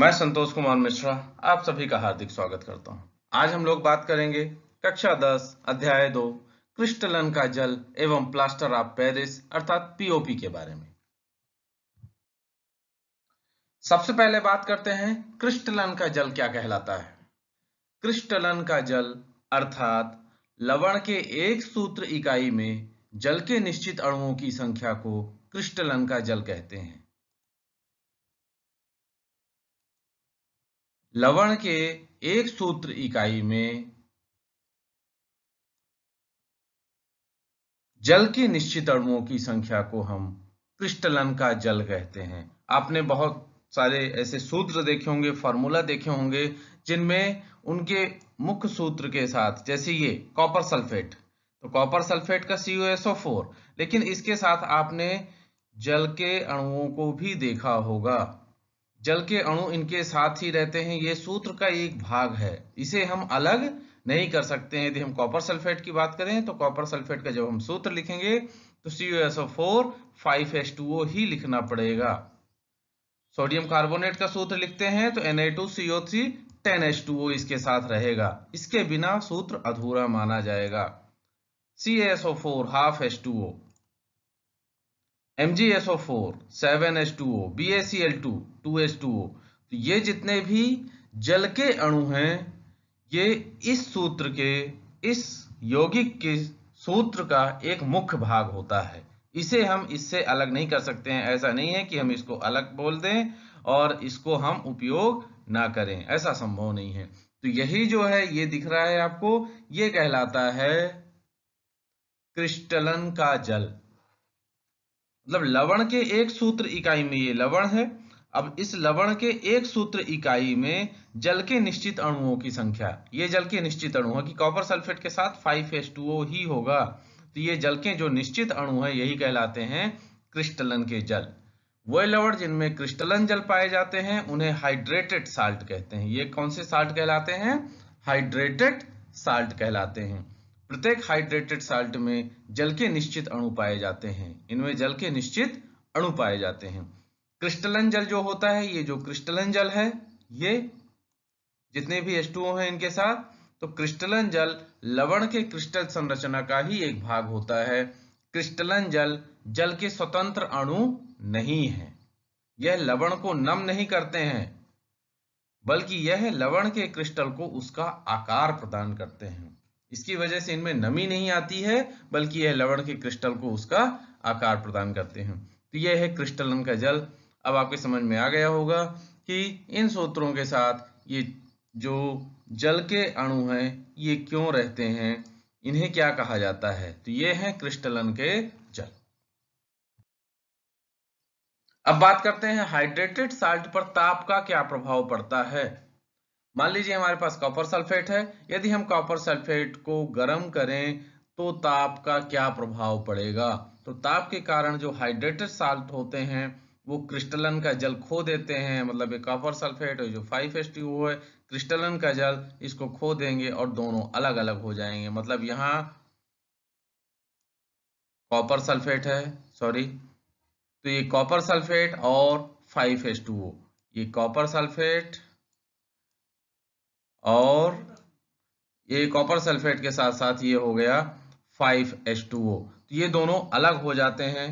मैं संतोष कुमार मिश्रा आप सभी का हार्दिक स्वागत करता हूं। आज हम लोग बात करेंगे कक्षा 10 अध्याय 2 क्रिस्टलन का जल एवं प्लास्टर ऑफ पेरिस अर्थात पीओपी के बारे में सबसे पहले बात करते हैं क्रिस्टलन का जल क्या कहलाता है क्रिस्टलन का जल अर्थात लवण के एक सूत्र इकाई में जल के निश्चित अणुओं की संख्या को क्रिस्टलन का जल कहते हैं लवण के एक सूत्र इकाई में जल के निश्चित अणुओं की संख्या को हम क्रिस्टलन का जल कहते हैं आपने बहुत सारे ऐसे सूत्र देखे होंगे फॉर्मूला देखे होंगे जिनमें उनके मुख्य सूत्र के साथ जैसे ये कॉपर सल्फेट तो कॉपर सल्फेट का CuSO4 लेकिन इसके साथ आपने जल के अणुओं को भी देखा होगा जल के अणु इनके साथ ही रहते हैं ये सूत्र का एक भाग है इसे हम अलग नहीं कर सकते हैं यदि हम कॉपर सल्फेट की बात करें तो कॉपर सल्फेट का जब हम सूत्र लिखेंगे तो C S O four five S two O ही लिखना पड़ेगा सोडियम कार्बोनेट का सूत्र लिखते हैं तो N A two C O three ten H two O इसके साथ रहेगा इसके बिना सूत्र अधूरा माना जाएगा C S O four half H two O MgSO4, 7H2O, BaCl2, 2H2O तो ये जितने भी जल के अणु हैं ये इस सूत्र के इस यौगिक के सूत्र का एक मुख्य भाग होता है इसे हम इससे अलग नहीं कर सकते हैं ऐसा नहीं है कि हम इसको अलग बोल दें और इसको हम उपयोग ना करें ऐसा संभव नहीं है तो यही जो है ये दिख रहा है आपको ये कहलाता है क्रिस्टलन का जल मतलब लवण के एक सूत्र इकाई में ये लवण है अब इस लवण के एक सूत्र इकाई में जल के निश्चित अणुओं की संख्या ये जल के निश्चित अणु है कि कॉपर सल्फेट के साथ फाइव एस टू ही होगा तो ये जल के जो निश्चित अणु है यही कहलाते हैं क्रिस्टलन के जल वह लवण जिनमें क्रिस्टलन जल पाए जाते हैं उन्हें हाइड्रेटेड साल्ट कहते हैं ये कौन से साल्ट कहलाते हैं हाइड्रेटेड साल्ट कहलाते हैं प्रत्येक हाइड्रेटेड साल्ट में जल के निश्चित अणु पाए जाते हैं इनमें जल के निश्चित अणु पाए जाते हैं क्रिस्टलन जल जो होता है ये जो क्रिस्टलन जल है ये जितने भी एस हैं इनके साथ तो क्रिस्टलन जल लवण के क्रिस्टल संरचना का ही एक भाग होता है क्रिस्टलन जल जल के स्वतंत्र अणु नहीं है यह लवण को नम नहीं करते हैं बल्कि यह लवण के क्रिस्टल को उसका आकार प्रदान करते हैं इसकी वजह से इनमें नमी नहीं आती है बल्कि यह लवण के क्रिस्टल को उसका आकार प्रदान करते हैं तो यह है क्रिस्टलन का जल अब आपके समझ में आ गया होगा कि इन सूत्रों के साथ ये जो जल के अणु हैं ये क्यों रहते हैं इन्हें क्या कहा जाता है तो ये है क्रिस्टलन के जल अब बात करते हैं हाइड्रेटेड साल्ट पर ताप का क्या प्रभाव पड़ता है मान लीजिए हमारे पास कॉपर सल्फेट है यदि हम कॉपर सल्फेट को गर्म करें तो ताप का क्या प्रभाव पड़ेगा तो ताप के कारण जो हाइड्रेटेड साल्ट होते हैं वो क्रिस्टलन का जल खो देते हैं मतलब ये कॉपर सल्फेट जो फाइव एस है क्रिस्टलन का जल इसको खो देंगे और दोनों अलग अलग हो जाएंगे मतलब यहाँ कॉपर सल्फेट है सॉरी तो ये कॉपर सल्फेट और फाइव एस टू ये कॉपर सल्फेट और ये कॉपर सल्फेट के साथ साथ ये हो गया फाइव टू ओ तो ये दोनों अलग हो जाते हैं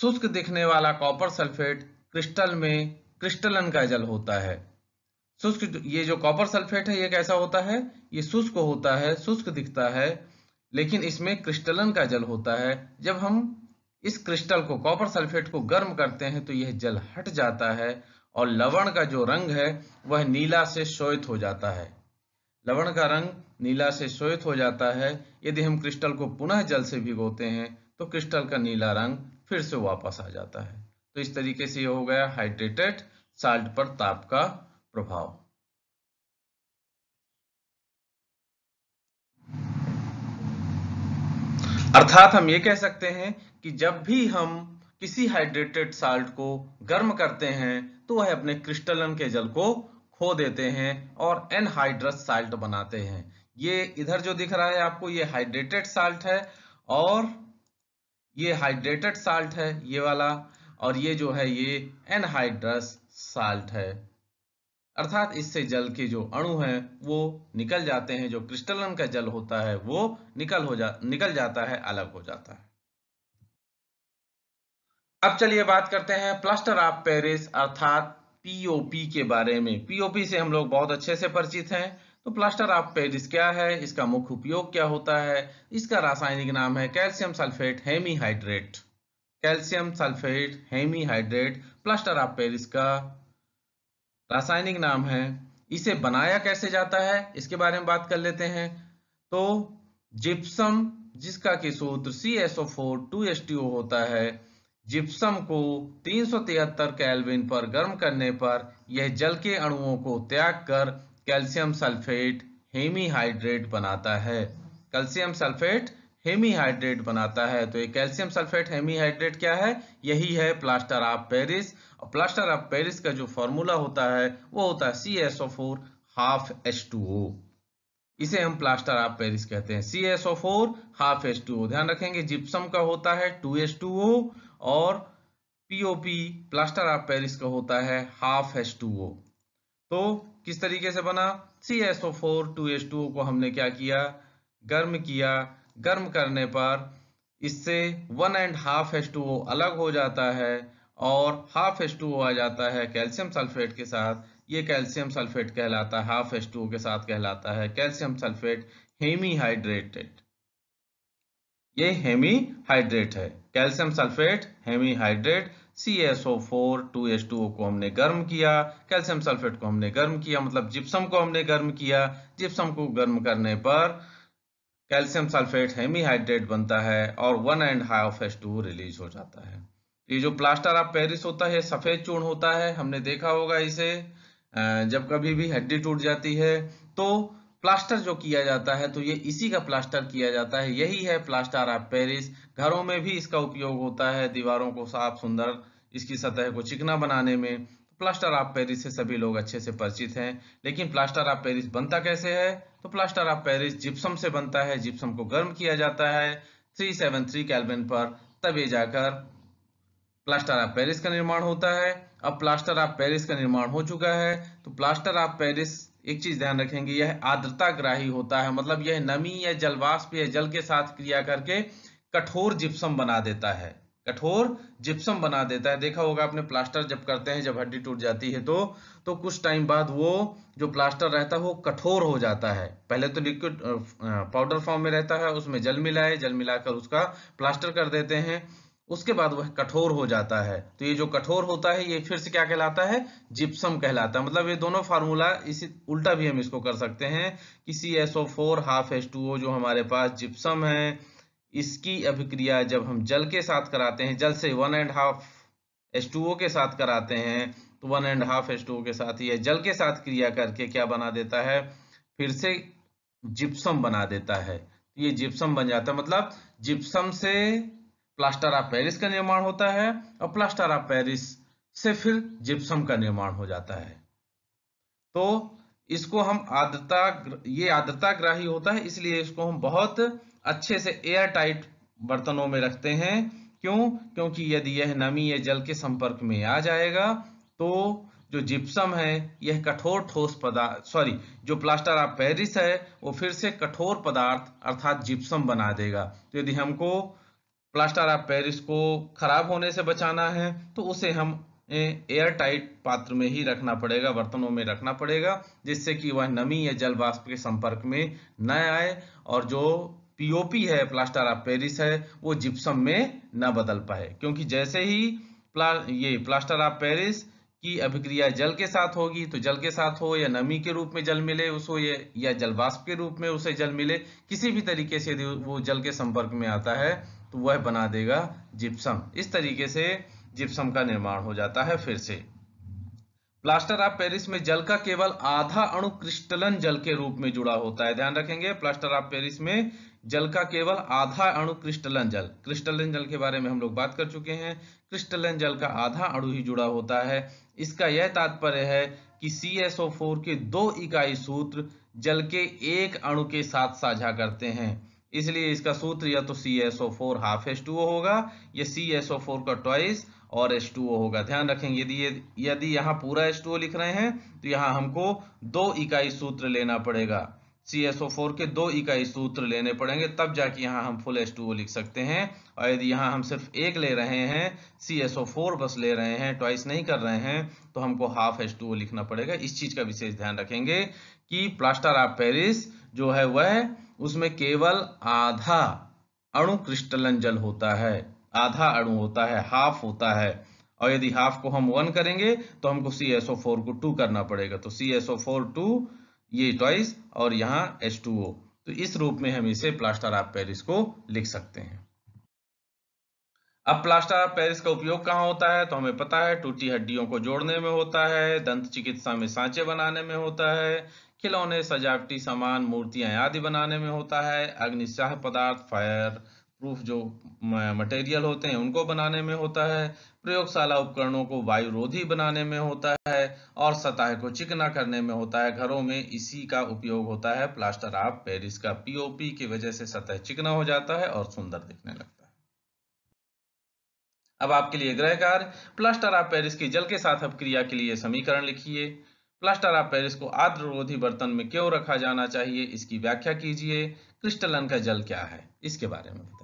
शुष्क दिखने वाला कॉपर सल्फेट क्रिस्टल में क्रिस्टलन का जल होता है शुष्क ये जो कॉपर सल्फेट है ये कैसा होता है ये शुष्क होता है शुष्क दिखता है लेकिन इसमें क्रिस्टलन का जल होता है जब हम इस क्रिस्टल को कॉपर सल्फेट को गर्म करते हैं तो यह जल हट जाता है और लवण का जो रंग है वह नीला से श्वेत हो जाता है लवण का रंग नीला से श्वेत हो जाता है यदि हम क्रिस्टल को पुनः जल से भिगोते हैं तो क्रिस्टल का नीला रंग फिर से वापस आ जाता है तो इस तरीके से यह हो गया हाइड्रेटेड साल्ट पर ताप का प्रभाव अर्थात हम ये कह सकते हैं कि जब भी हम किसी हाइड्रेटेड साल्ट को गर्म करते हैं तो वह अपने क्रिस्टलन के जल को खो देते हैं और एनहाइड्रस साल्ट बनाते हैं ये इधर जो दिख रहा है आपको ये हाइड्रेटेड साल्ट है और ये हाइड्रेटेड साल्ट है ये वाला और ये जो है ये एनहाइड्रस साल्ट है अर्थात इससे जल के जो अणु हैं वो निकल जाते हैं जो क्रिस्टलन का जल होता है वो निकल हो जा निकल जाता है अलग हो जाता है अब चलिए बात करते हैं प्लास्टर ऑफ पेरिस अर्थात पीओपी के बारे में पीओपी से हम लोग बहुत अच्छे से परिचित हैं तो प्लास्टर ऑफ पेरिस क्या है इसका मुख्य उपयोग क्या होता है इसका रासायनिक नाम है calcium sulphate hemihydrate calcium sulphate hemihydrate plaster of Paris का रासायनिक नाम है इसे बनाया कैसे जाता है इसके बारे में बात कर लेते हैं तो जिप्सम जिसका कि सूत्र C S O four two S T O होता है जिप्सम को तीन केल्विन पर गर्म करने पर यह जल के अणुओं को त्याग कर कैल्शियम सल्फेट हेमीहाइड्रेट बनाता है कैल्शियम सल्फेट हेमीहाइड्रेट बनाता है तो ये कैल्शियम सल्फेट हेमीहाइड्रेट क्या है यही है प्लास्टर ऑफ पेरिस और प्लास्टर ऑफ पेरिस का जो फॉर्मूला होता है वो होता है C S O four half S two O इसे हम प्लास्टर ऑफ पेरिस कहते हैं C S O four half S two O ध्यान रखेंगे जिप्सम का होता है टू एस टू ओ और पीओपी प्लास्टर ऑफ पेरिस का होता है हाफ एच टू ओ तो किस तरीके से बना C S O four two H two O को हमने क्या किया गर्म किया गर्म करने पर इससे one and half H two O अलग हो जाता है और हाफ एच टू ओ आ जाता है कैल्शियम सल्फेट के साथ ये कैल्शियम सल्फेट कहलाता है हाफ एच टू ओ के साथ कहलाता है कैल्शियम सल्फेट हेमी हाइड्रेटेड ये हेमी हाइड्रेट है calcium sulphate hemihydrate C S O four two S two O को हमने गर्म किया कैल्शियम सल्फेट को हमने गर्म किया मतलब जिप्सम को हमने गर्म किया जिप्सम को गर्म करने पर कैल्शियम सल्फेट हेमी हाइड्रेट बनता है और one and half of S two release हो जाता है ये जो प्लास्टर ऑफ पेरिस होता है सफेद चूर्ण होता है हमने देखा होगा इसे जब कभी भी हड्डी टूट जाती है तो प्लास्टर जो किया जाता है तो ये इसी का प्लास्टर किया जाता है यही है प्लास्टर ऑफ पेरिस घरों में भी इसका उपयोग होता है दीवारों को साफ सुंदर इसकी सतह को चिकना बनाने में प्लास्टर ऑफ पेरिस से सभी लोग अच्छे से परिचित हैं लेकिन प्लास्टर ऑफ पेरिस बनता कैसे है तो प्लास्टर ऑफ पेरिस जिप्सम से बनता है जिप्सम को गर्म किया जाता है 373 केल्विन पर तब ये जाकर प्लास्टर ऑफ पेरिस का निर्माण होता है अब प्लास्टर ऑफ पेरिस का निर्माण हो चुका है तो प्लास्टर ऑफ पेरिस एक चीज ध्यान रखेंगे यह आर्द्रता ग्राही होता है मतलब यह नमी या जलवाष्प या जल के साथ क्रिया करके कठोर जिप्सम बना देता है कठोर जिप्सम बना देता है देखा होगा आपने प्लास्टर जब करते हैं जब हड्डी टूट जाती है तो तो कुछ टाइम बाद वो जो प्लास्टर रहता है वो कठोर हो जाता है पहले तो लिक्विड पाउडर फॉर्म में रहता है उसमें जल मिलाए जल मिलाकर उसका प्लास्टर कर देते हैं उसके बाद वह कठोर हो जाता है तो ये जो कठोर होता है ये फिर से क्या कहलाता है जिप्सम कहलाता है मतलब ये दोनों फार्मूला इसी उल्टा भी हम इसको कर सकते हैं कि C S O four half S two O जो हमारे पास जिप्सम है इसकी अभिक्रिया जब हम जल के साथ कराते हैं जल से one and half S two O के साथ कराते हैं तो one and half S two O के साथ ये जल के साथ क्रिया करके क्या बना देता है फिर से जिप्सम बना देता है ये जिप्सम बन जाता है मतलब जिप्सम से प्लास्टर ऑफ पेरिस का निर्माण होता है और प्लास्टर ऑफ पेरिस से फिर जिप्सम का निर्माण हो जाता है तो इसको हम आद्रता ये आद्रता ग्राही होता है इसलिए इसको हम बहुत अच्छे से एयर टाइट बर्तनों में रखते हैं क्यों क्योंकि यदि यह नमी या जल के संपर्क में आ जाएगा तो जो जिप्सम है यह कठोर ठोस पदार्थ सॉरी जो प्लास्टर ऑफ पेरिस है वो फिर से कठोर पदार्थ अर्थात जिप्सम बना देगा तो यदि हमको प्लास्टर ऑफ पेरिस को खराब होने से बचाना है तो उसे हम एयर टाइट पात्र में ही रखना पड़ेगा बर्तनों में रखना पड़ेगा जिससे कि वह नमी या जल वाष्प के संपर्क में न आए और जो पीओपी है प्लास्टर ऑफ पेरिस है वो जिप्सम में न बदल पाए क्योंकि जैसे ही प्ला ये प्लास्टर ऑफ पेरिस की अभिक्रिया जल के साथ होगी तो जल के साथ हो या नमी के रूप में जल मिले उसको ये या जल वाष्प के रूप में उसे जल मिले किसी भी तरीके से वो जल के संपर्क में आता है तो वह बना देगा जिप्सम इस तरीके से जिप्सम का निर्माण हो जाता है फिर से प्लास्टर ऑफ पेरिस में जल का केवल आधा अणु क्रिस्टलन जल के रूप में जुड़ा होता है ध्यान रखेंगे प्लास्टर ऑफ पेरिस में जल का केवल आधा अणु क्रिस्टलन जल क्रिस्टलन जल के बारे में हम लोग बात कर चुके हैं क्रिस्टलन जल का आधा अणु ही जुड़ा होता है इसका यह तात्पर्य है कि फोर के दो इकाई सूत्र जल के एक अणु के साथ साझा करते हैं इसलिए इसका सूत्र या तो C S O four half S two O होगा या सी एस ओ फोर का ट्वाइस और एस टू ओ होगा ध्यान रखेंगे यदि यदि यहाँ पूरा एस टू ओ लिख रहे हैं तो यहाँ हमको दो इकाई सूत्र लेना पड़ेगा सी एस ओ फोर के दो इकाई सूत्र लेने पड़ेंगे तब जाके यहाँ हम फुल एस टू ओ लिख सकते हैं और यदि यहाँ हम सिर्फ एक ले रहे हैं सी एस ओ फोर बस ले रहे हैं ट्वाइस नहीं कर रहे हैं तो हमको हाफ एस टू ओ लिखना पड़ेगा इस चीज़ का विशेष ध्यान रखेंगे कि प्लास्टर ऑफ पेरिस जो है वह उसमें केवल आधा अणु क्रिस्टलन जल होता है आधा अणु होता है हाफ होता है और यदि हाफ को हम वन करेंगे तो हमको सी एस ओ फोर को टू करना पड़ेगा तो C S O four two ये ट्वाइस और यहाँ एच टू ओ तो इस रूप में हम इसे प्लास्टर ऑफ पेरिस को लिख सकते हैं अब प्लास्टर ऑफ पेरिस का उपयोग कहाँ होता है तो हमें पता है टूटी हड्डियों को जोड़ने में होता है दंत चिकित्सा में सांचे बनाने में होता है खिलौने सजावटी सामान मूर्तियां आदि बनाने में होता है अग्निशाह पदार्थ फायर प्रूफ जो मटेरियल होते हैं उनको बनाने में होता है प्रयोगशाला उपकरणों को वायुरोधी बनाने में होता है और सतह को चिकना करने में होता है घरों में इसी का उपयोग होता है प्लास्टर ऑफ पेरिस का पीओपी की वजह से सतह चिकना हो जाता है और सुंदर दिखने लगता है अब आपके लिए ग्रह कार्य प्लास्टर ऑफ पेरिस की जल के साथ अपक्रिया के लिए समीकरण लिखिए प्लास्टर ऑफ पेरिस को आर्द्ररोधी बर्तन में क्यों रखा जाना चाहिए इसकी व्याख्या कीजिए क्रिस्टलन का जल क्या है इसके बारे में